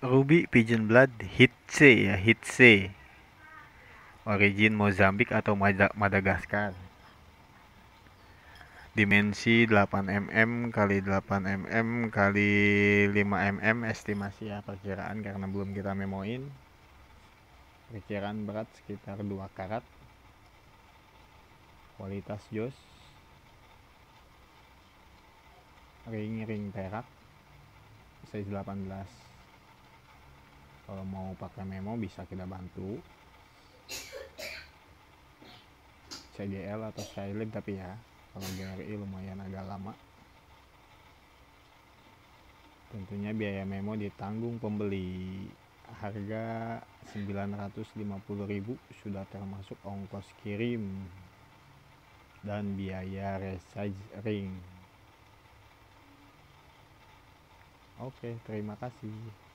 Ruby Pigeon Blood C ya C Origin Mozambik atau Madagaskar Dimensi 8mm kali 8mm kali 5mm estimasi ya perkiraan karena belum kita memoin Perkiraan berat sekitar 2 karat Kualitas jos Ring-ring perak Size 18 kalau mau pakai memo bisa kita bantu CGL atau Skylib tapi ya kalau GRI lumayan agak lama tentunya biaya memo ditanggung pembeli harga 950.000 sudah termasuk ongkos kirim dan biaya recharge ring oke terima kasih